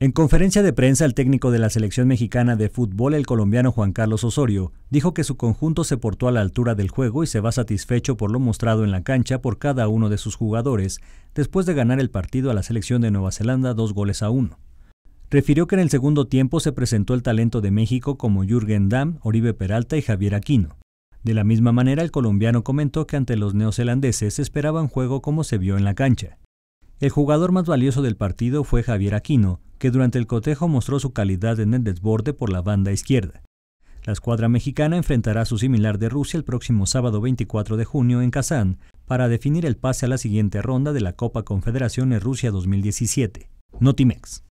En conferencia de prensa, el técnico de la selección mexicana de fútbol, el colombiano Juan Carlos Osorio, dijo que su conjunto se portó a la altura del juego y se va satisfecho por lo mostrado en la cancha por cada uno de sus jugadores, después de ganar el partido a la selección de Nueva Zelanda dos goles a uno. Refirió que en el segundo tiempo se presentó el talento de México como Jürgen Damm, Oribe Peralta y Javier Aquino. De la misma manera, el colombiano comentó que ante los neozelandeses esperaban juego como se vio en la cancha. El jugador más valioso del partido fue Javier Aquino, que durante el cotejo mostró su calidad en el desborde por la banda izquierda. La escuadra mexicana enfrentará a su similar de Rusia el próximo sábado 24 de junio en Kazán para definir el pase a la siguiente ronda de la Copa Confederaciones Rusia 2017. Notimex.